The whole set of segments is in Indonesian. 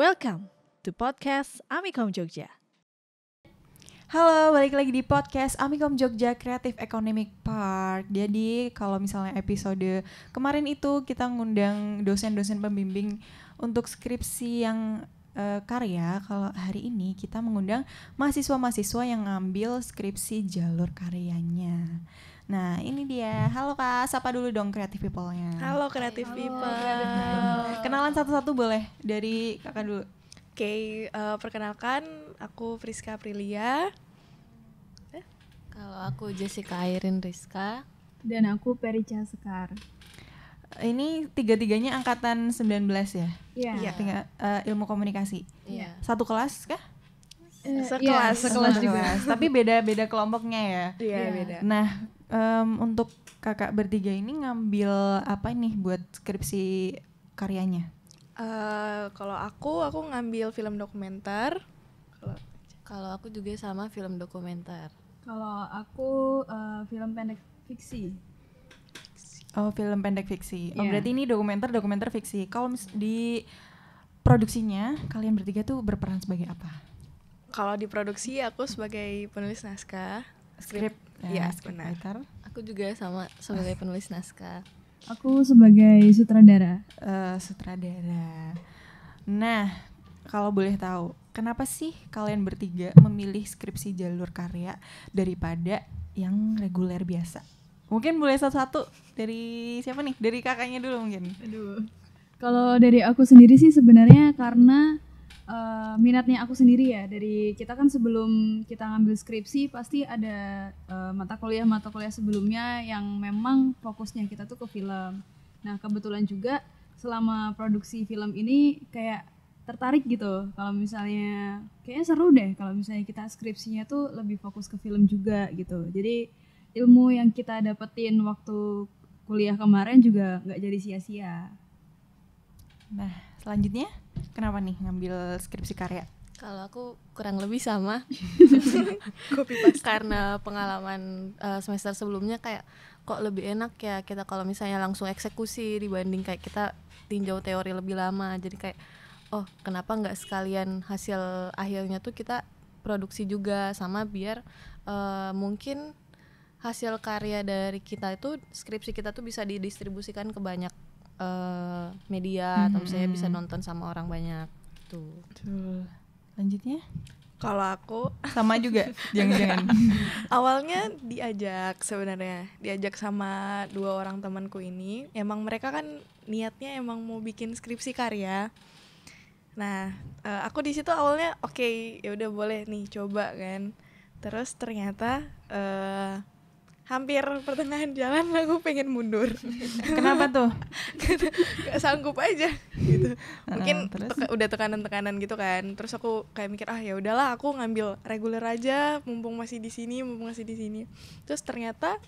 Welcome to podcast Amikom Jogja. Halo, balik lagi di podcast Amikom Jogja Creative Economic Park. Jadi, kalau misalnya episode kemarin itu kita ngundang dosen-dosen pembimbing untuk skripsi yang uh, karya, kalau hari ini kita mengundang mahasiswa-mahasiswa yang ngambil skripsi jalur karyanya. Nah ini dia, halo kak, sapa dulu dong kreatif people-nya Halo kreatif people Kenalan satu-satu boleh, dari kakak dulu Oke, okay, uh, eh, perkenalkan aku Friska Prilia eh? Kalau aku Jessica Airin Rizka Dan aku Perica Sekar ini tiga-tiganya angkatan 19 ya? Iya. Yeah. Tiga, uh, ilmu komunikasi. Iya. Satu kelas kah? Eh, sekelas, yeah, sekelas, sekelas juga. Tapi beda-beda kelompoknya ya. Iya, iya. beda. Nah, um, untuk kakak bertiga ini ngambil apa nih buat skripsi karyanya? Uh, kalau aku, aku ngambil film dokumenter. Kalau aku juga sama film dokumenter. Kalau aku uh, film pendek fiksi. Oh, film pendek fiksi. Yeah. Oh, iya. berarti ini dokumenter, dokumenter fiksi. Kalau di produksinya, kalian bertiga tuh berperan sebagai apa? Kalau di produksi, aku sebagai penulis naskah, skrip, Iya, benar. Aku juga sama sebagai penulis naskah. Aku sebagai sutradara. Uh, sutradara. Nah, kalau boleh tahu, kenapa sih kalian bertiga memilih skripsi jalur karya daripada yang reguler biasa? Mungkin boleh satu-satu dari siapa nih? Dari kakaknya dulu mungkin. Aduh. Kalau dari aku sendiri sih sebenarnya karena uh, minatnya aku sendiri ya dari kita kan sebelum kita ngambil skripsi pasti ada uh, mata kuliah mata kuliah sebelumnya yang memang fokusnya kita tuh ke film. Nah kebetulan juga selama produksi film ini kayak tertarik gitu kalau misalnya kayaknya seru deh kalau misalnya kita skripsinya tuh lebih fokus ke film juga gitu jadi ilmu yang kita dapetin waktu kuliah kemarin juga nggak jadi sia-sia nah selanjutnya Kenapa nih ngambil skripsi karya? Kalau aku kurang lebih sama. Karena pengalaman uh, semester sebelumnya kayak kok lebih enak ya kita kalau misalnya langsung eksekusi dibanding kayak kita tinjau teori lebih lama. Jadi kayak oh, kenapa nggak sekalian hasil akhirnya tuh kita produksi juga sama biar uh, mungkin hasil karya dari kita itu skripsi kita tuh bisa didistribusikan ke banyak uh, media mm -hmm. atau misalnya bisa hmm. nonton sama orang banyak tuh. Gitu. Betul. Lanjutnya? Kalau aku sama juga, jangan-jangan. Awalnya diajak sebenarnya, diajak sama dua orang temanku ini. Emang mereka kan niatnya emang mau bikin skripsi karya. Nah, uh, aku di situ awalnya oke, okay, ya udah boleh nih coba kan. Terus ternyata uh, hampir pertengahan jalan aku pengen mundur kenapa tuh gak sanggup aja gitu mungkin uh, teka, udah tekanan-tekanan gitu kan terus aku kayak mikir ah ya udahlah aku ngambil reguler aja mumpung masih di sini mumpung masih di sini terus ternyata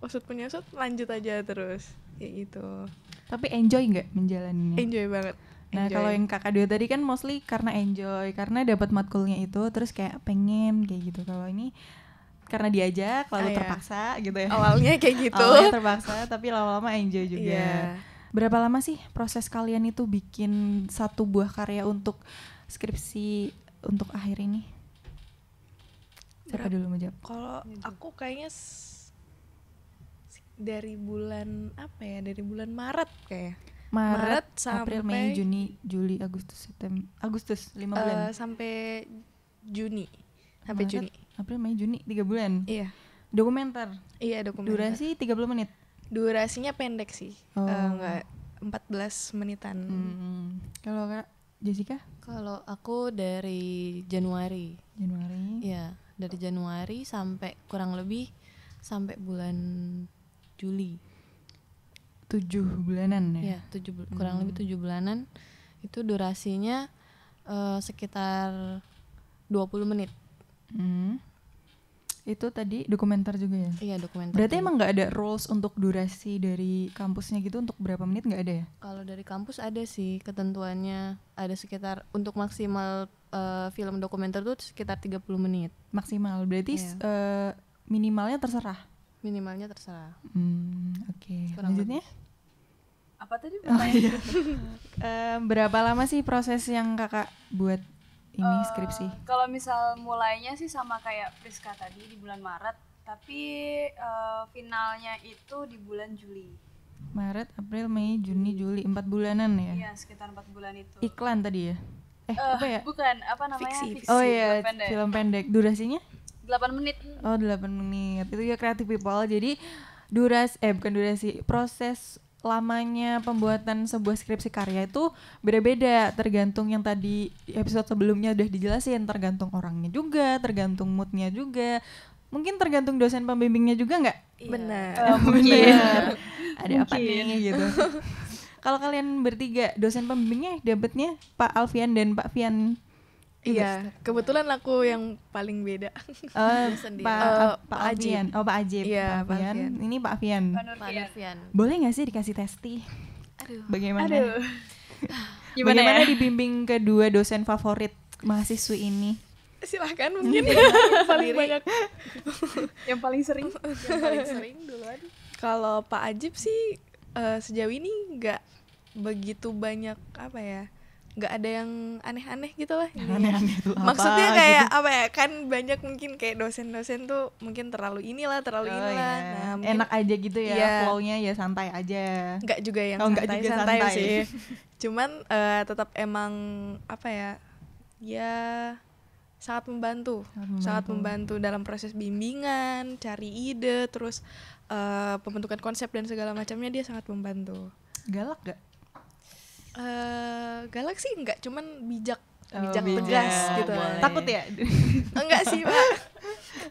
usut punya usut lanjut aja terus kayak gitu tapi enjoy nggak menjalannya? enjoy banget Nah kalau yang kakak dua tadi kan mostly karena enjoy karena dapat matkulnya itu terus kayak pengen kayak gitu kalau ini karena diajak lalu ah, iya. terpaksa gitu ya awalnya kayak gitu awalnya terpaksa tapi lama-lama enjoy juga yeah. berapa lama sih proses kalian itu bikin satu buah karya untuk skripsi untuk akhir ini siapa dulu mau kalau aku kayaknya dari bulan apa ya dari bulan Maret kayak Maret, Maret sampai April Mei Juni Juli Agustus September Agustus lima eh, bulan uh, sampai Juni sampai kan Juni April Mei Juni tiga bulan iya dokumenter iya dokumenter durasi 30 menit durasinya pendek sih oh. uh, enggak 14 menitan hmm. kalau kak Jessica kalau aku dari Januari Januari ya dari Januari sampai kurang lebih sampai bulan Juli tujuh bulanan ya, ya tujuh bul hmm. kurang lebih tujuh bulanan itu durasinya uh, sekitar 20 menit Hmm. Itu tadi dokumenter juga ya? Iya dokumenter. Berarti juga. emang nggak ada rules untuk durasi dari kampusnya gitu untuk berapa menit nggak ada ya? Kalau dari kampus ada sih ketentuannya ada sekitar untuk maksimal uh, film dokumenter tuh sekitar 30 menit. Maksimal berarti iya. uh, minimalnya terserah. Minimalnya terserah. Hmm, Oke. Okay. Apa tadi? Oh, ya. iya. uh, berapa lama sih proses yang kakak buat ini uh, skripsi? Kalau misal mulainya sih sama kayak Priska tadi di bulan Maret, tapi uh, finalnya itu di bulan Juli. Maret, April, Mei, Juni, Juli, empat bulanan ya? Iya, sekitar empat bulan itu. Iklan tadi ya? Eh, uh, apa ya? Bukan, apa namanya? Fiksi, fiksi. Oh iya, film pendek. film pendek. Durasinya? 8 menit. Oh, 8 menit. Itu ya Creative People. Jadi duras eh bukan durasi, proses lamanya pembuatan sebuah skripsi karya itu beda-beda tergantung yang tadi episode sebelumnya udah dijelasin tergantung orangnya juga tergantung moodnya juga mungkin tergantung dosen pembimbingnya juga nggak iya. benar oh, ada mungkin. apa nih gitu kalau kalian bertiga dosen pembimbingnya dapetnya Pak Alfian dan Pak Fian Iya, iya, kebetulan aku yang paling beda. Uh, Pak uh, Pak eh, Ajian, oh Pak Ajib. Iya, Pak Afian. Ini Pak Afian. Pak Nurfian. Boleh nggak sih dikasih testi? Aduh. Bagaimana? Aduh. Gimana Bagaimana ya? dibimbing kedua dosen favorit mahasiswa ini? Silahkan mungkin hmm. yang paling banyak. yang paling sering, yang paling sering duluan. Kalau Pak Ajib sih uh, sejauh ini nggak begitu banyak apa ya? nggak ada yang aneh-aneh gitu lah aneh-aneh itu apa maksudnya gitu? kayak gitu. apa ya kan banyak mungkin kayak dosen-dosen tuh mungkin terlalu inilah terlalu oh, inilah yeah. nah, enak aja gitu ya yeah. flownya ya santai aja nggak juga yang oh, santai, juga santai santai sih cuman uh, tetap emang apa ya ya sangat membantu, sangat membantu sangat membantu dalam proses bimbingan cari ide terus uh, pembentukan konsep dan segala macamnya dia sangat membantu galak gak Uh, eh, galak sih enggak, cuman bijak, oh, bijak oh, tegas iya, gitu. Boleh. Takut ya? enggak sih, Pak.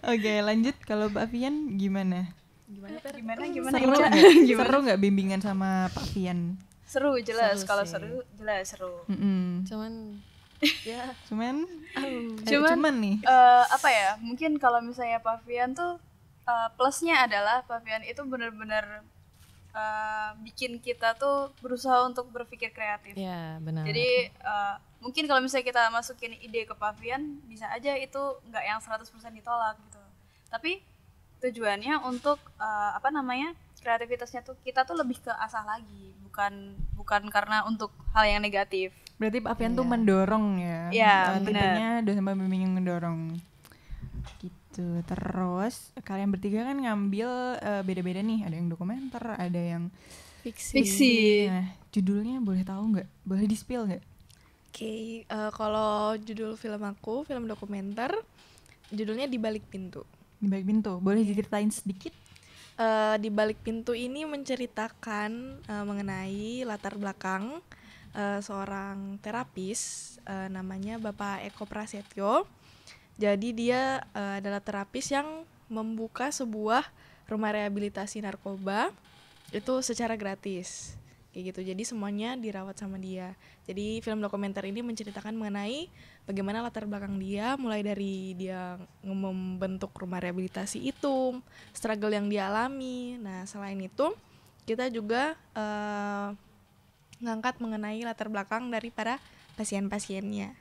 Oke, lanjut kalau Mbak Fian gimana? Gimana, gimana, gimana, seru gimana? gimana? Seru nggak bimbingan sama Pak Fian? Seru, jelas. Kalau seru, jelas seru. Mm -hmm. Cuman ya cuman oh. cuman, cuman nih uh, apa ya mungkin kalau misalnya Pavian tuh uh, plusnya adalah Pavian itu benar-benar uh, bikin kita tuh berusaha untuk berpikir kreatif. Iya, benar. Jadi uh, mungkin kalau misalnya kita masukin ide ke Pavian bisa aja itu nggak yang 100% ditolak gitu. Tapi tujuannya untuk uh, apa namanya? kreativitasnya tuh kita tuh lebih ke asah lagi, bukan bukan karena untuk hal yang negatif. Berarti Pavian yeah. tuh iya. mendorong ya. Iya, yeah, uh, dosen pembimbing mendorong. Gitu. Terus kalian bertiga kan ngambil uh, beda-beda nih, ada yang dokumenter, ada yang fiksi. fiksi. Nah, judulnya boleh tahu nggak? Boleh di-spill nggak? Oke, okay, uh, eh, kalau judul film aku, film dokumenter, judulnya Di Balik Pintu. Di Balik Pintu. Boleh diceritain sedikit? Uh, di balik pintu ini menceritakan uh, mengenai latar belakang uh, seorang terapis uh, namanya Bapak Eko Prasetyo jadi dia uh, adalah terapis yang membuka sebuah rumah rehabilitasi narkoba itu secara gratis kayak gitu jadi semuanya dirawat sama dia jadi film dokumenter ini menceritakan mengenai bagaimana latar belakang dia mulai dari dia membentuk rumah rehabilitasi itu struggle yang dialami. nah selain itu kita juga uh, ngangkat mengenai latar belakang dari para pasien-pasiennya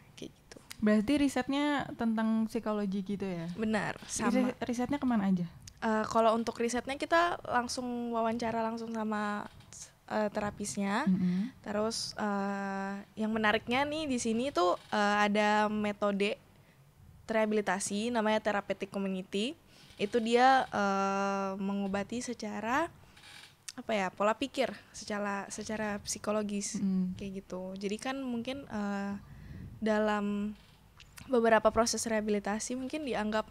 Berarti risetnya tentang psikologi gitu ya? Benar, sama. Risetnya kemana aja? Uh, kalau untuk risetnya kita langsung wawancara langsung sama uh, terapisnya. Mm-hmm. Terus uh, yang menariknya nih di sini tuh uh, ada metode rehabilitasi namanya therapeutic community. Itu dia uh, mengobati secara apa ya pola pikir secara secara psikologis mm. kayak gitu jadi kan mungkin uh, dalam beberapa proses rehabilitasi mungkin dianggap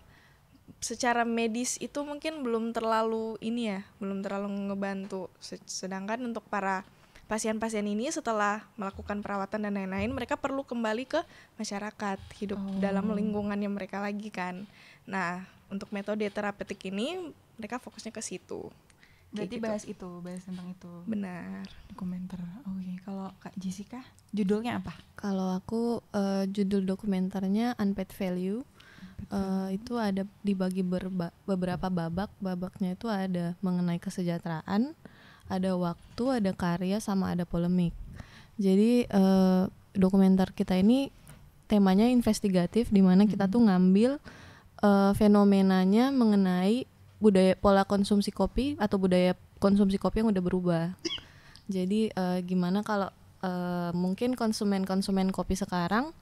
secara medis itu mungkin belum terlalu ini ya, belum terlalu ngebantu. Sedangkan untuk para pasien-pasien ini setelah melakukan perawatan dan lain-lain mereka perlu kembali ke masyarakat hidup oh. dalam lingkungannya mereka lagi kan nah untuk metode terapeutik ini mereka fokusnya ke situ berarti gitu. bahas itu bahas tentang itu benar dokumenter oke okay. kalau kak Jessica judulnya apa kalau aku uh, judul dokumenternya unpaid value Uh, itu ada dibagi berba beberapa babak babaknya itu ada mengenai kesejahteraan ada waktu ada karya sama ada polemik jadi uh, dokumenter kita ini temanya investigatif di mana kita mm-hmm. tuh ngambil uh, fenomenanya mengenai budaya pola konsumsi kopi atau budaya konsumsi kopi yang udah berubah. Jadi uh, gimana kalau uh, mungkin konsumen-konsumen kopi sekarang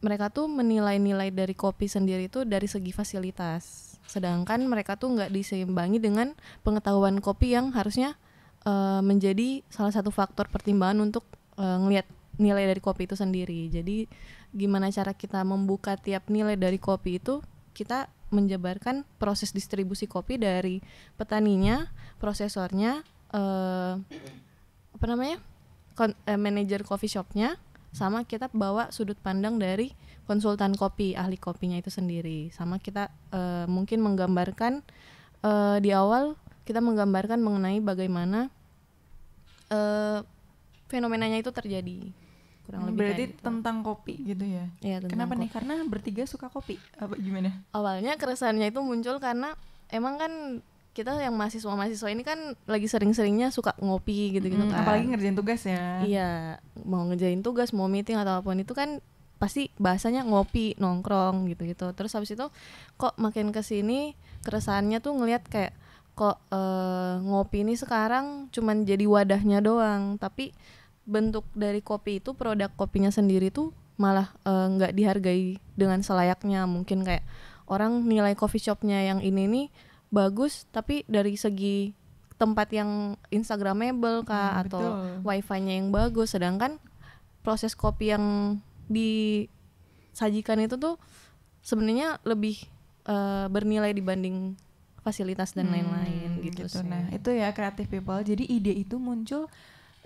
mereka tuh menilai-nilai dari kopi sendiri itu dari segi fasilitas. Sedangkan mereka tuh nggak diseimbangi dengan pengetahuan kopi yang harusnya uh, menjadi salah satu faktor pertimbangan untuk uh, ngelihat nilai dari kopi itu sendiri. Jadi gimana cara kita membuka tiap nilai dari kopi itu kita menjabarkan proses distribusi kopi dari petaninya, prosesornya, eh, apa namanya, kon, eh, manajer coffee shopnya, sama kita bawa sudut pandang dari konsultan kopi, ahli kopinya itu sendiri, sama kita eh, mungkin menggambarkan eh, di awal kita menggambarkan mengenai bagaimana eh, fenomenanya itu terjadi kurang hmm, lebih berarti kayak gitu. tentang kopi gitu ya, ya kenapa kopi. nih karena bertiga suka kopi apa gimana awalnya keresahannya itu muncul karena emang kan kita yang mahasiswa mahasiswa ini kan lagi sering-seringnya suka ngopi gitu gitu hmm, kan apalagi ngerjain tugas ya iya mau ngerjain tugas mau meeting atau apapun itu kan pasti bahasanya ngopi nongkrong gitu gitu terus habis itu kok makin kesini keresahannya tuh ngelihat kayak kok uh, ngopi ini sekarang cuman jadi wadahnya doang tapi bentuk dari kopi itu produk kopinya sendiri tuh malah eh, nggak uh, dihargai dengan selayaknya mungkin kayak orang nilai coffee shopnya yang ini nih bagus tapi dari segi tempat yang instagramable kah hmm, atau wifi-nya yang bagus sedangkan proses kopi yang disajikan itu tuh sebenarnya lebih uh, bernilai dibanding fasilitas dan lain hmm, lain-lain gitu, gitu. Sih. Nah, itu ya kreatif people. Jadi ide itu muncul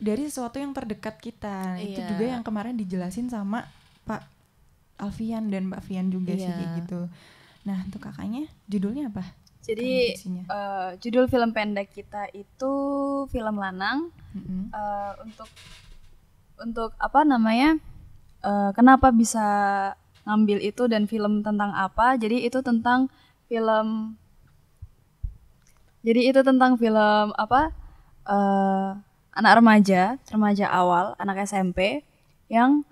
dari sesuatu yang terdekat kita. Iya. Itu juga yang kemarin dijelasin sama Pak Alfian dan Mbak Fian juga iya. sih kayak iya. gitu. Nah, untuk kakaknya judulnya apa? Jadi uh, judul film pendek kita itu film lanang mm -hmm. uh, untuk untuk apa namanya? Uh, kenapa bisa ngambil itu dan film tentang apa? Jadi itu tentang film Jadi itu tentang film apa? Uh, anak remaja, remaja awal, anak SMP yang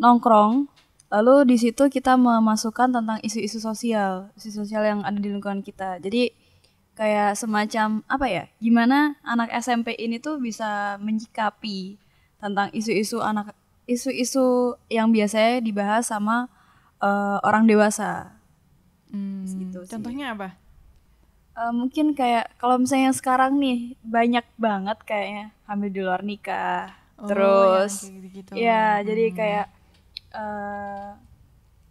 nongkrong. Lalu di situ kita memasukkan tentang isu-isu sosial, isu sosial yang ada di lingkungan kita. Jadi kayak semacam apa ya? Gimana anak SMP ini tuh bisa menyikapi tentang isu-isu anak isu-isu yang biasanya dibahas sama uh, orang dewasa. Hmm, gitu Contohnya apa? Uh, mungkin kayak kalau misalnya sekarang nih banyak banget kayaknya hamil di luar nikah oh, terus ya, ya hmm. jadi kayak uh,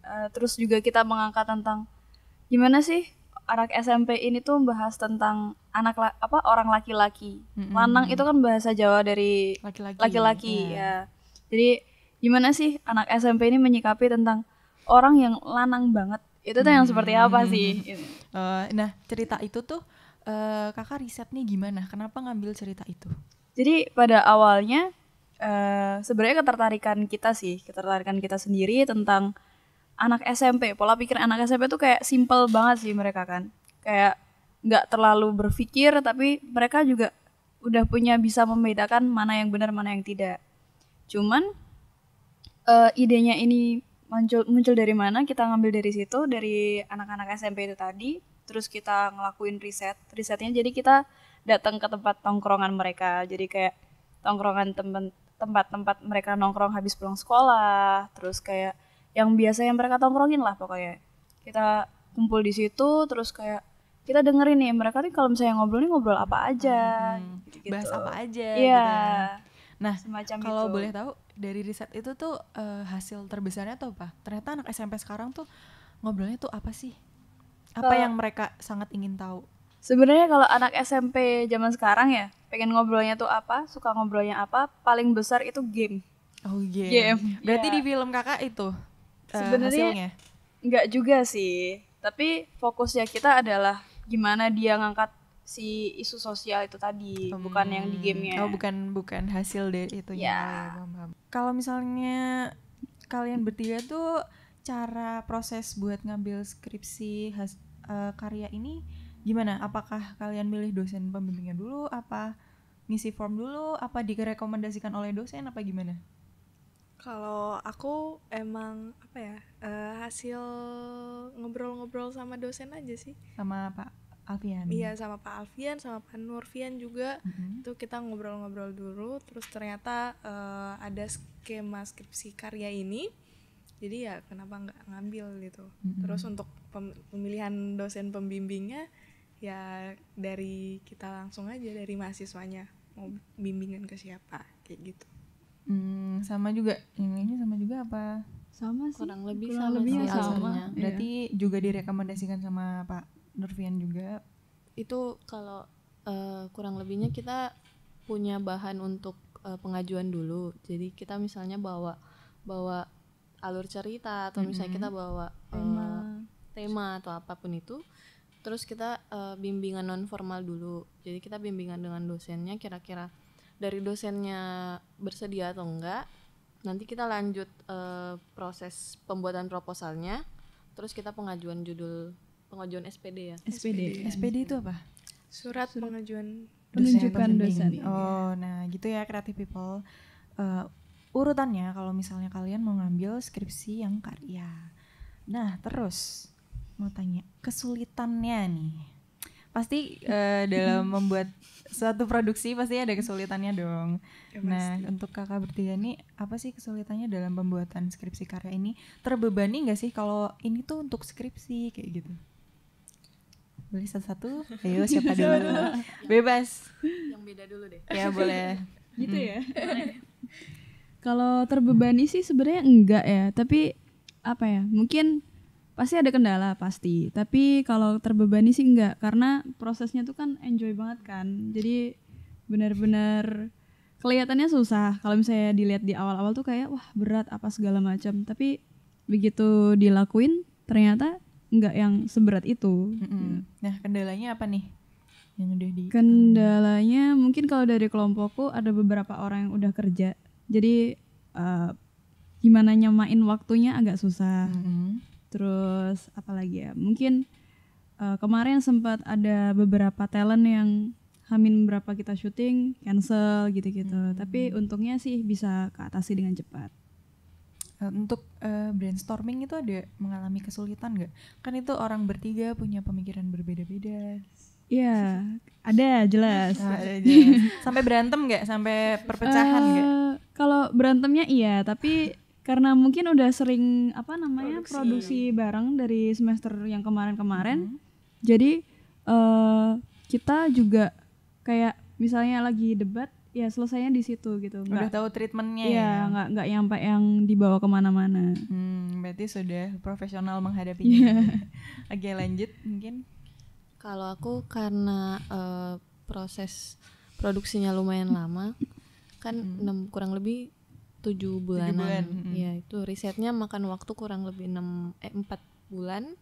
uh, terus juga kita mengangkat tentang gimana sih anak SMP ini tuh membahas tentang anak apa orang laki-laki mm -hmm. lanang hmm, itu kan hmm. bahasa Jawa dari laki-laki yeah. ya iya. jadi gimana sih anak SMP ini menyikapi tentang orang yang lanang banget itu tuh hmm. yang seperti hmm, apa sih uh, nah cerita itu tuh uh, kakak risetnya gimana kenapa ngambil cerita itu jadi pada awalnya uh, sebenarnya ketertarikan kita sih, ketertarikan kita sendiri tentang anak SMP. Pola pikir anak SMP tuh kayak simple banget sih mereka kan. Kayak nggak terlalu berpikir tapi mereka juga udah punya bisa membedakan mana yang benar mana yang tidak. Cuman uh, idenya ini muncul muncul dari mana? Kita ngambil dari situ dari anak-anak SMP itu tadi. Terus kita ngelakuin riset. Risetnya jadi kita datang ke tempat tongkrongan mereka jadi kayak tongkrongan temen tempat-tempat mereka nongkrong habis pulang sekolah terus kayak yang biasa yang mereka tongkrongin lah pokoknya kita kumpul di situ terus kayak kita dengerin nih mereka nih kalau misalnya ngobrol nih ngobrol apa aja hmm, gitu, gitu. bahas apa aja yeah. gitu iya. kan. nah semacam kalau boleh tahu dari riset itu tuh uh, hasil terbesarnya tuh apa ternyata anak SMP sekarang tuh ngobrolnya tuh apa sih apa uh, yang mereka sangat ingin tahu Sebenarnya kalau anak SMP zaman sekarang ya, pengen ngobrolnya tuh apa, suka ngobrolnya apa, paling besar itu game. Oh game. game. Berarti yeah. di film kakak itu eh, sebenarnya nggak juga sih, tapi fokusnya kita adalah gimana dia ngangkat si isu sosial itu tadi, hmm. bukan yang di hmm. gamenya. Oh bukan bukan hasil dari itu ya. Yeah. Iya. kalau misalnya kalian bertiga tuh cara proses buat ngambil skripsi has, uh, karya ini gimana apakah kalian milih dosen pembimbingnya dulu apa ngisi form dulu apa direkomendasikan oleh dosen apa gimana kalau aku emang apa ya uh, hasil ngobrol-ngobrol sama dosen aja sih sama Pak Alfian iya sama Pak Alfian sama Pak Nurfian juga mm-hmm. itu kita ngobrol-ngobrol dulu terus ternyata uh, ada skema skripsi karya ini jadi ya kenapa nggak ngambil gitu mm-hmm. terus untuk pemilihan dosen pembimbingnya ya dari kita langsung aja dari mahasiswanya mau bimbingan ke siapa kayak gitu hmm, sama juga yang lainnya sama juga apa sama sih kurang lebih kurang sama, lebih sama, sama. sama. Iya. berarti juga direkomendasikan sama Pak Nurfian juga itu kalau uh, kurang lebihnya kita punya bahan untuk uh, pengajuan dulu jadi kita misalnya bawa bawa alur cerita atau misalnya mm -hmm. kita bawa eh, tema. tema atau apapun itu terus kita uh, bimbingan non formal dulu jadi kita bimbingan dengan dosennya kira-kira dari dosennya bersedia atau enggak nanti kita lanjut uh, proses pembuatan proposalnya terus kita pengajuan judul pengajuan SPD ya SPD SPD, itu apa surat, surat pengajuan penunjukan dosen iya. oh nah gitu ya creative people uh, urutannya kalau misalnya kalian mau ngambil skripsi yang karya nah terus mau tanya kesulitannya nih pasti uh, dalam membuat suatu produksi pasti ada kesulitannya dong. Ya, nah, pasti. untuk kakak bertiga nih, apa sih kesulitannya dalam pembuatan skripsi karya ini? Terbebani nggak sih kalau ini tuh untuk skripsi kayak gitu? Boleh satu-satu? Ayo siapa dulu? Bebas. Yang beda dulu deh. Ya boleh. gitu ya. Hmm. kalau terbebani sih sebenarnya enggak ya, tapi apa ya? Mungkin pasti ada kendala pasti tapi kalau terbebani sih enggak karena prosesnya tuh kan enjoy banget kan jadi benar-benar kelihatannya susah kalau misalnya dilihat di awal-awal tuh kayak wah berat apa segala macam tapi begitu dilakuin ternyata enggak yang seberat itu mm -hmm. ya. nah kendalanya apa nih yang udah di kendalanya mungkin kalau dari kelompokku ada beberapa orang yang udah kerja jadi uh, gimana nyamain waktunya agak susah mm -hmm terus apa lagi ya mungkin uh, kemarin sempat ada beberapa talent yang Hamin berapa kita syuting cancel gitu-gitu hmm. tapi untungnya sih bisa keatasi dengan cepat eh, untuk uh, brainstorming itu ada mengalami kesulitan nggak? Kan itu orang bertiga punya pemikiran berbeda-beda. Iya, ada jelas. Ah, ada jelas. sampai berantem nggak? Sampai perpecahan nggak? Uh, kalau berantemnya iya, tapi karena mungkin udah sering apa namanya produksi, produksi ya. barang dari semester yang kemarin-kemarin hmm. jadi uh, kita juga kayak misalnya lagi debat ya selesainya di situ gitu nggak, udah tahu treatmentnya iya, ya nggak nggak nyampe yang dibawa kemana-mana hmm, berarti sudah profesional menghadapinya yeah. oke lanjut mungkin kalau aku karena uh, proses produksinya lumayan lama kan hmm. kurang lebih tujuh bulanan. Tujuh bulan. Hmm. Ya, itu risetnya makan waktu kurang lebih enam eh empat bulan.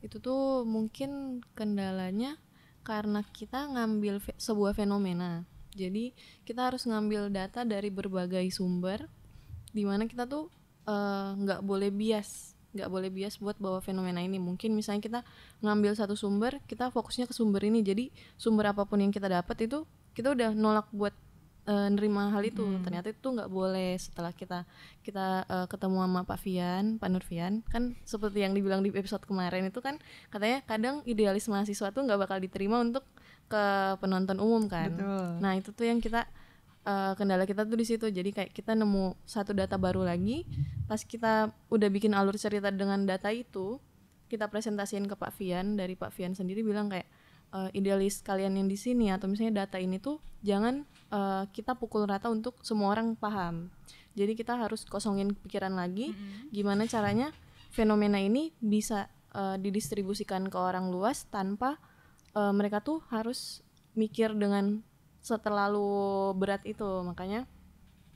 Itu tuh mungkin kendalanya karena kita ngambil fe sebuah fenomena. Jadi kita harus ngambil data dari berbagai sumber dimana kita tuh eh, nggak uh, boleh bias nggak boleh bias buat bawa fenomena ini mungkin misalnya kita ngambil satu sumber kita fokusnya ke sumber ini jadi sumber apapun yang kita dapat itu kita udah nolak buat uh, nerima hal itu hmm. ternyata itu nggak boleh setelah kita kita uh, ketemu sama Pak Fian Pak Nurfian kan seperti yang dibilang di episode kemarin itu kan katanya kadang idealisme mahasiswa tuh nggak bakal diterima untuk ke penonton umum kan Betul. nah itu tuh yang kita uh, kendala kita tuh di situ jadi kayak kita nemu satu data baru lagi pas kita udah bikin alur cerita dengan data itu kita presentasiin ke Pak Fian dari Pak Fian sendiri bilang kayak uh, idealis kalian yang di sini atau misalnya data ini tuh jangan uh, kita pukul rata untuk semua orang paham. Jadi kita harus kosongin pikiran lagi mm-hmm. gimana caranya fenomena ini bisa uh, didistribusikan ke orang luas tanpa uh, mereka tuh harus mikir dengan terlalu berat itu. Makanya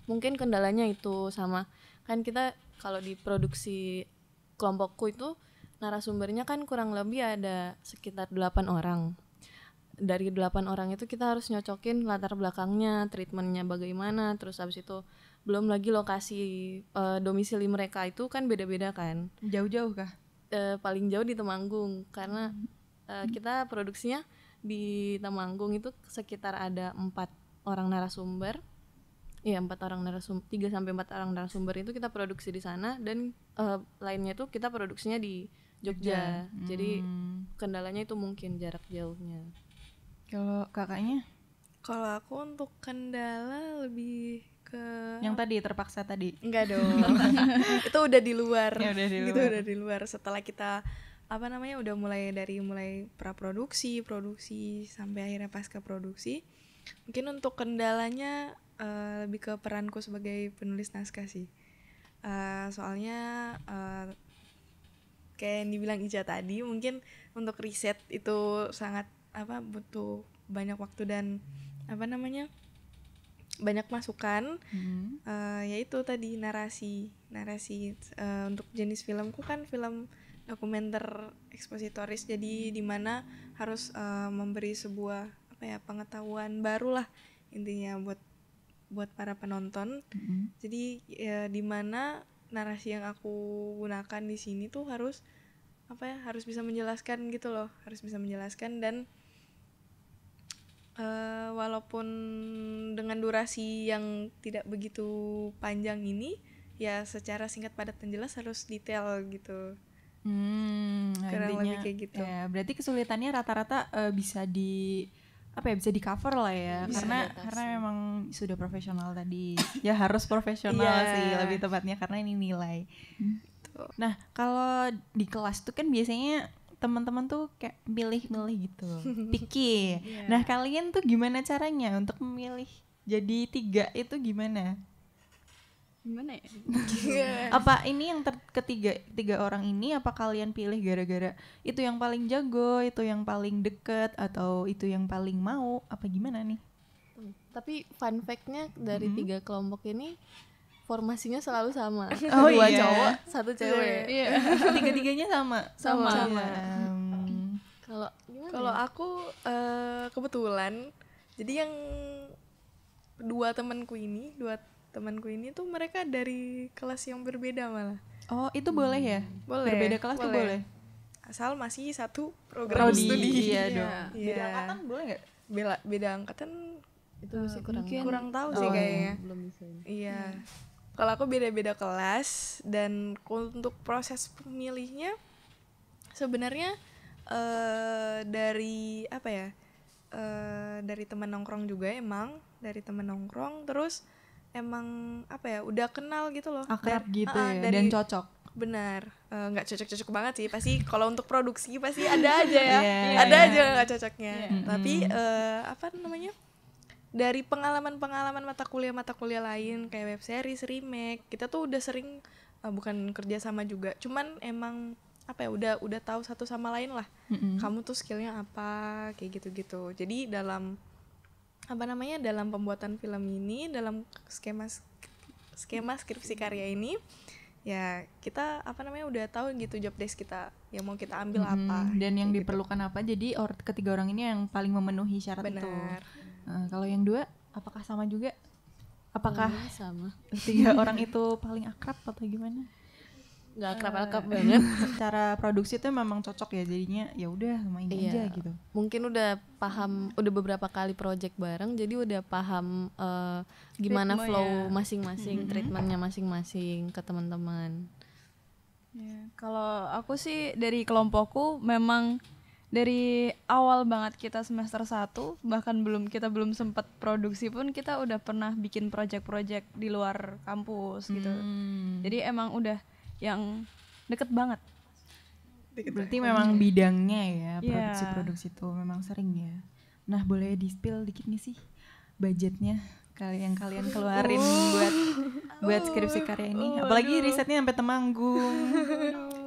mungkin kendalanya itu sama kan kita kalau di produksi kelompokku itu narasumbernya kan kurang lebih ada sekitar 8 orang dari delapan orang itu kita harus nyocokin latar belakangnya, treatmentnya bagaimana, terus habis itu belum lagi lokasi uh, domisili mereka itu kan beda-beda kan. Jauh-jauh kah? Uh, paling jauh di Temanggung karena uh, kita produksinya di Temanggung itu sekitar ada empat orang narasumber. Iya empat orang narasumber, tiga sampai empat orang narasumber itu kita produksi di sana dan uh, lainnya tuh kita produksinya di Jogja. Jogja. Hmm. Jadi kendalanya itu mungkin jarak jauhnya. Kalau kakaknya? Kalau aku untuk kendala lebih ke yang tadi terpaksa tadi enggak dong itu udah di luar ya, udah di luar. itu udah di luar setelah kita apa namanya udah mulai dari mulai pra produksi produksi, sampai akhirnya pas ke produksi. Mungkin untuk kendalanya uh, lebih ke peranku sebagai penulis naskah sih. Uh, soalnya uh, kayak yang dibilang Ica tadi, mungkin untuk riset itu sangat apa butuh banyak waktu dan apa namanya banyak masukan hmm. uh, eh, yaitu tadi narasi narasi uh, untuk jenis filmku kan film dokumenter ekspositoris jadi dimana harus uh, memberi sebuah apa ya pengetahuan barulah intinya buat buat para penonton hmm. jadi ya, dimana narasi yang aku gunakan di sini tuh harus apa ya harus bisa menjelaskan gitu loh harus bisa menjelaskan dan uh, walaupun dengan durasi yang tidak begitu panjang ini ya secara singkat padat dan jelas harus detail gitu hmm, kurang lebih kayak gitu ya berarti kesulitannya rata-rata uh, bisa di apa ya bisa di cover lah ya bisa karena diatasi. karena ya. memang sudah profesional tadi ya harus profesional yeah. sih lebih tepatnya karena ini nilai hmm. Nah, kalau di kelas tuh kan biasanya teman-teman tuh kayak milih-milih gitu picky yeah. nah kalian tuh gimana caranya untuk memilih jadi tiga itu gimana gimana ya apa ini yang ter ketiga tiga orang ini apa kalian pilih gara-gara itu yang paling jago itu yang paling deket atau itu yang paling mau apa gimana nih tapi fun factnya dari mm -hmm. tiga kelompok ini formasinya selalu sama oh, dua iya. cowok satu iya, cewek iya. tiga tiganya sama sama, iya. sama. kalau ya? kalau aku uh, kebetulan jadi yang dua temanku ini dua temanku ini tuh mereka dari kelas yang berbeda malah oh itu boleh ya boleh berbeda kelas boleh. tuh boleh asal masih satu program Prodi, studi iya, iya. dong iya. beda angkatan boleh nggak beda beda angkatan itu masih kurang mungkin. kurang tahu oh, sih kayaknya iya hmm kalau aku beda-beda kelas dan untuk proses pemilihnya sebenarnya uh, dari apa ya uh, dari teman nongkrong juga emang dari teman nongkrong terus emang apa ya udah kenal gitu loh akrab dari, gitu uh, ya dari, dan cocok benar eh, nggak uh, cocok-cocok banget sih pasti kalau untuk produksi pasti ada aja ya yeah, ada yeah. aja nggak cocoknya yeah. tapi uh, apa namanya dari pengalaman-pengalaman mata kuliah-mata kuliah lain kayak web series, remake, kita tuh udah sering uh, bukan kerja sama juga, cuman emang apa ya udah udah tahu satu sama lain lah. Mm-hmm. Kamu tuh skillnya apa kayak gitu-gitu. Jadi dalam apa namanya dalam pembuatan film ini, dalam skema skema skripsi karya ini ya kita apa namanya udah tahu gitu job desk kita yang mau kita ambil hmm, apa dan yang gitu. diperlukan apa jadi or, ketiga orang ini yang paling memenuhi syarat Benar. itu Eh, kalau yang dua, apakah sama juga? Apakah hmm, sama? Tiga orang itu paling akrab atau gimana? Gak akrab-akrab eh, uh, banget. Cara produksi itu memang cocok ya jadinya ya udah main iya, aja gitu. Mungkin udah paham, udah beberapa kali project bareng jadi udah paham uh, gimana Ritmo flow ya. masing-masing, mm -hmm. treatmentnya masing-masing ke teman-teman. Ya, kalau aku sih dari kelompokku memang dari awal banget kita semester 1 bahkan belum kita belum sempat produksi pun kita udah pernah bikin project-project di luar kampus gitu. Hmm. Jadi emang udah yang deket banget. Deket Berarti memang iya. bidangnya ya iya. produksi-produksi itu -produksi memang sering ya. Nah, boleh di-spill dikit nih sih budgetnya kalian yang kalian keluarin oh. buat buat skripsi karya ini. Oh, Apalagi risetnya sampai Temanggung.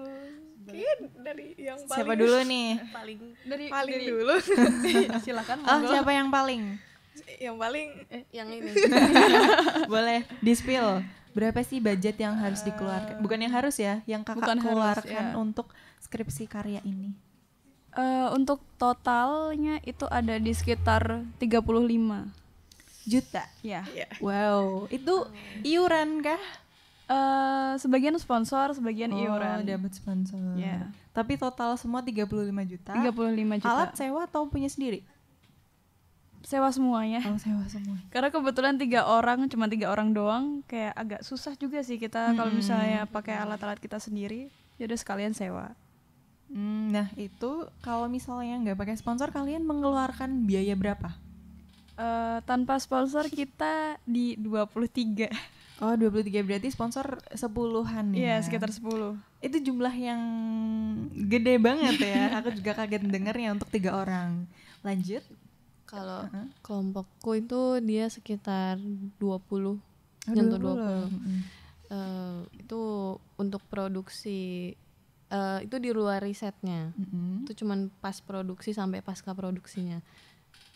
Iya, dari yang paling Siapa dulu nih? Paling dari paling dari, dulu. silakan. Oh, siapa yang paling? Yang paling eh, yang ini. Boleh dispil Berapa sih budget yang harus eh, dikeluarkan? Bukan yang harus ya, yang Kakak Bukan keluarkan harus, ya. untuk skripsi karya ini. Uh, untuk totalnya itu ada di sekitar 35 juta. Ya. Yeah. Wow, itu iuran kah? Eh, sebagian sponsor, sebagian oh, iuran. dapat sponsor. Yeah. Tapi total semua 35 juta. 35 juta. Alat sewa atau punya sendiri? Sewa semuanya. Oh, sewa semua. Karena kebetulan tiga orang, cuma tiga orang doang, kayak agak susah juga sih kita hmm. kalau misalnya pakai alat-alat kita sendiri. ya udah sekalian sewa. Hmm, nah, itu kalau misalnya nggak pakai sponsor, kalian mengeluarkan biaya berapa? Uh, tanpa sponsor kita di 23. Oh, 23 berarti sponsor sepuluhan iya, ya. Iya, sekitar sepuluh Itu jumlah yang gede banget ya. Aku juga kaget dengernya untuk tiga orang. Lanjut. Kalau uh-huh. kelompokku itu dia sekitar 20. Oh, nyentuh 20. 20. Hmm. Uh, itu untuk produksi uh, itu di luar risetnya. Mm-hmm. Itu cuman pas produksi sampai pasca produksinya.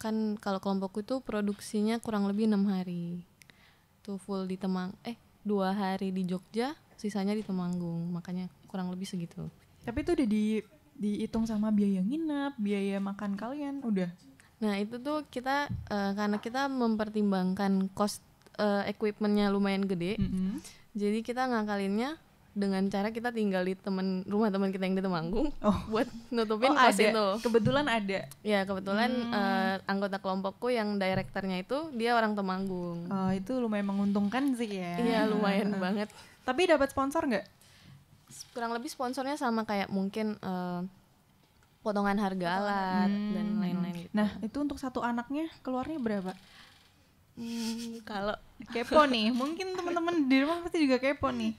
Kan kalau kelompokku itu produksinya kurang lebih enam hari itu full di Temang eh dua hari di Jogja sisanya di Temanggung makanya kurang lebih segitu tapi itu udah di dihitung sama biaya nginap biaya makan kalian udah nah itu tuh kita uh, karena kita mempertimbangkan cost uh, equipmentnya lumayan gede mm -hmm. jadi kita ngakalinnya dengan cara kita tinggal di temen rumah teman kita yang di Temanggung oh. buat nutupin oh, kos ada. itu. Kebetulan ada. Ya kebetulan hmm. uh, anggota kelompokku yang direkturnya itu dia orang Temanggung. Oh itu lumayan menguntungkan sih ya. Iya lumayan uh, banget. Tapi dapat sponsor nggak? Kurang lebih sponsornya sama kayak mungkin uh, potongan harga alat hmm. dan lain-lain. Gitu. Nah itu untuk satu anaknya keluarnya berapa? Hmm, kalau kepo nih, mungkin teman-teman di rumah pasti juga kepo nih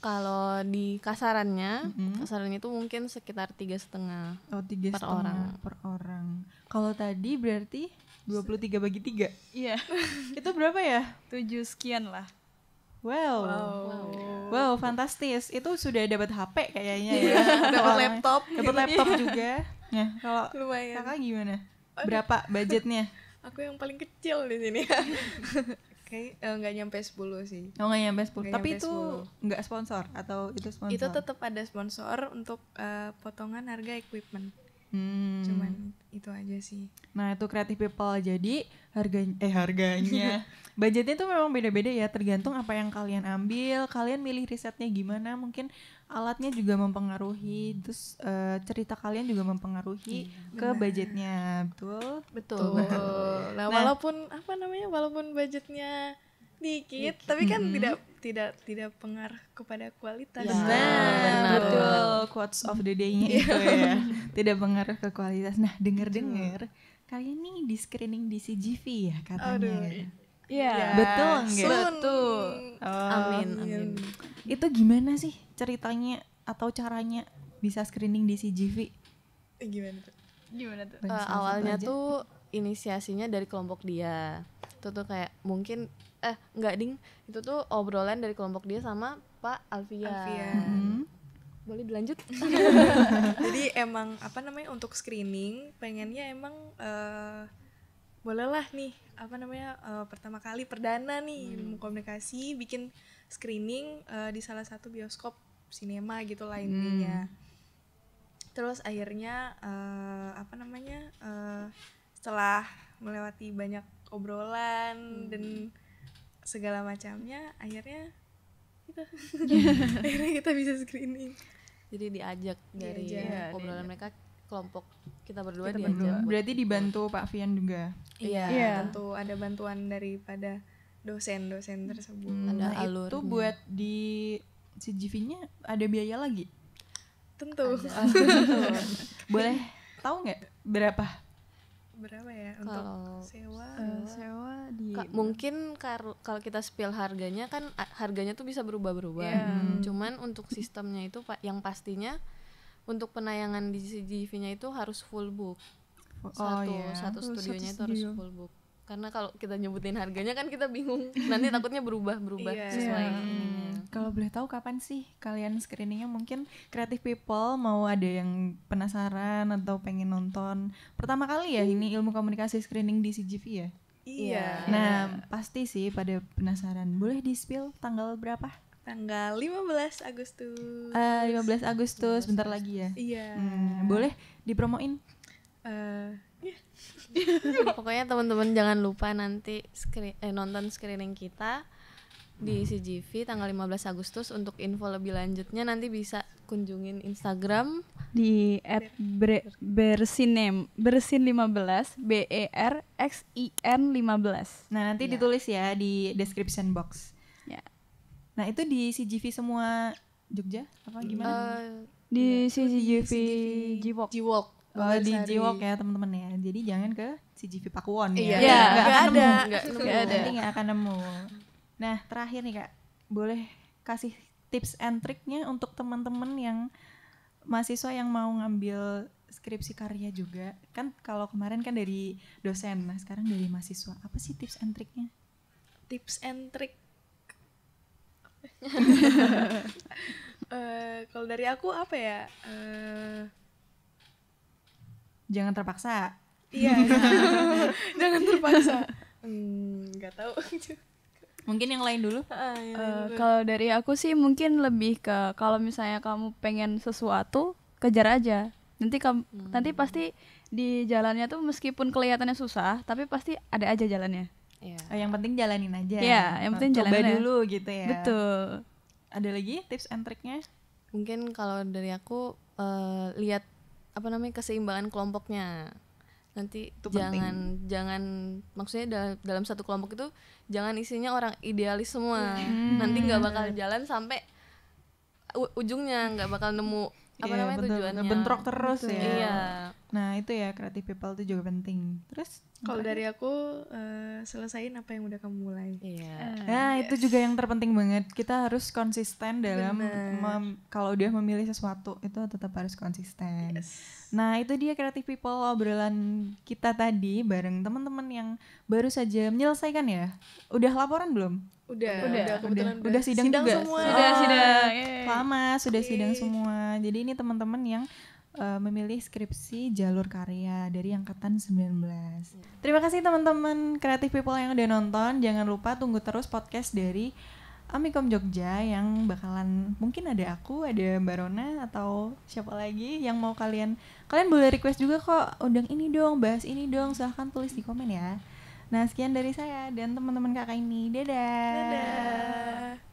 kalau di kasarannya mm-hmm. kasarannya itu mungkin sekitar tiga setengah oh tiga per setengah orang per orang kalau tadi berarti 23 bagi tiga iya itu berapa ya tujuh sekian lah Wow. Wow. wow, fantastis. Itu sudah dapat HP kayaknya ya. Iya, dapat laptop, dapat laptop iya. juga. Nah, kalau kakak gimana? Berapa budgetnya? Aku yang paling kecil di sini. kayak eh, nggak uh, nyampe 10 sih oh nggak nyampe 10 gak tapi nyampe itu nggak sponsor atau itu sponsor itu tetap ada sponsor untuk uh, potongan harga equipment hmm. cuman itu aja sih. Nah itu kreatif people jadi harganya eh harganya budgetnya itu memang beda-beda ya tergantung apa yang kalian ambil kalian milih risetnya gimana mungkin alatnya juga mempengaruhi terus uh, cerita kalian juga mempengaruhi iya, ke benar. budgetnya betul betul. betul. Nah, nah walaupun apa namanya walaupun budgetnya dikit, tapi kan mm -hmm. tidak tidak tidak pengaruh kepada kualitas. Ya, benar, betul. Quotes of the day-nya iya. itu ya. Tidak pengaruh ke kualitas. Nah, dengar-dengar kayak nih di screening di CGV ya katanya. Aduh. Ya? Iya. Ya. Betul enggak? Betul. Oh, amin, amin. Iya. Itu gimana sih ceritanya atau caranya bisa screening di CGV? Eh, gimana tuh? Gimana tuh? Uh, awalnya tuh inisiasinya dari kelompok dia. tuh tuh kayak mungkin eh nggak ding itu tuh obrolan dari kelompok dia sama Pak Alfian. Alfian. hmm Boleh dilanjut? Jadi emang apa namanya untuk screening pengennya emang uh, bolehlah nih apa namanya uh, pertama kali perdana nih hmm. komunikasi bikin screening uh, di salah satu bioskop sinema gitu lainnya Hmm. Terus akhirnya uh, apa namanya uh, setelah melewati banyak obrolan hmm. dan segala macamnya akhirnya kita gitu. akhirnya kita bisa screening jadi diajak iya, dari diajak, iya, obrolan diajak. mereka kelompok kita berdua kita diajak berdua. Iya. berarti dibantu Pak Fian juga iya ya. tentu ada bantuan daripada dosen-dosen tersebut hmm, ada nah, alur itu buat di CGV-nya ada biaya lagi tentu boleh tahu nggak berapa berapa ya kalo untuk sewa uh, sewa di ka mungkin kalau kita spill harganya kan harganya tuh bisa berubah-berubah yeah. hmm. cuman untuk sistemnya itu yang pastinya untuk penayangan di CGV-nya itu harus full book oh, satu yeah. satu studionya satu studio. itu harus full book karena kalau kita nyebutin harganya kan kita bingung nanti takutnya berubah berubah iya. yeah. sesuai yeah. Hmm. ininya kalau boleh tahu kapan sih kalian screeningnya mungkin Creative People mau ada yang penasaran atau pengen nonton pertama kali ya ini hmm. ilmu komunikasi screening di CGV ya? Iya. iya. Nah pasti sih pada penasaran. Boleh di spill tanggal berapa? Tanggal 15 Agustus. Uh, eh, 15 Agustus, bentar lagi ya. Iya. Hmm, boleh dipromoin? Uh, Pokoknya teman-teman jangan lupa nanti screen, eh, nonton screening kita di CGV tanggal 15 Agustus untuk info lebih lanjutnya nanti bisa kunjungin Instagram di at bersinem bersin 15 b e r x i n 15. Nah, nanti ya. ditulis ya di description box. Ya. Nah, itu di CGV semua Jogja apa gimana? Uh, di ya, CGV Jiwok. Jiwok. Oh, di Jiwok ya teman-teman ya. Jadi jangan ke CGV Pakuwon ya. Iya, enggak iya. nggak ada. Nemu. ada. Nanti nggak akan nemu. Nah, terakhir nih Kak, boleh kasih tips and triknya untuk teman-teman yang mahasiswa yang mau ngambil skripsi karya juga. Kan kalau kemarin kan dari dosen, nah sekarang dari mahasiswa. Apa sih tips and triknya? Tips and trik uh, kalau dari aku apa ya? Uh... Jangan terpaksa. Iya. jangan terpaksa. Hmm, nggak hmm, tahu. Mungkin yang lain dulu. Uh, kalau dari aku sih mungkin lebih ke kalau misalnya kamu pengen sesuatu, kejar aja. Nanti kamu hmm. nanti pasti di jalannya tuh meskipun kelihatannya susah, tapi pasti ada aja jalannya. Yeah. Oh, yang penting jalanin aja. Iya, yeah, yang penting Coba jalanin. dulu ya. gitu ya. Betul. Ada lagi tips and triknya? Mungkin kalau dari aku uh, lihat apa namanya keseimbangan kelompoknya nanti itu jangan penting. jangan maksudnya dalam, dalam satu kelompok itu jangan isinya orang idealis semua iya. hmm. nanti nggak bakal jalan sampai ujungnya nggak bakal nemu apa yeah, namanya bener, tujuannya bentrok terus betul. ya iya Nah itu ya creative people itu juga penting. Terus kalau dari aku uh, eh, selesaiin apa yang udah kamu mulai. Iya. Yeah. Nah yes. Iya. itu juga yang terpenting banget. Kita harus konsisten dalam kalau udah memilih sesuatu itu tetap harus konsisten. Yes. Nah itu dia creative people obrolan kita tadi bareng teman-teman yang baru saja menyelesaikan ya. Udah laporan belum? Udah. Udah. Udah, kebetulan udah. udah sidang, sidang juga. Semua. Sudah udah sidang. Oh, lama sudah okay. sidang semua. Jadi ini teman-teman yang Eh, memilih skripsi jalur karya dari angkatan 19. Iya. Terima kasih teman-teman kreatif People yang udah nonton. Jangan lupa tunggu terus podcast dari Amikom Jogja yang bakalan mungkin ada aku, ada Mbak Rona atau siapa lagi yang mau kalian kalian boleh request juga kok undang ini dong, bahas ini dong, silahkan tulis di komen ya. Nah, sekian dari saya dan teman-teman kakak ini. Dadah. Dadah.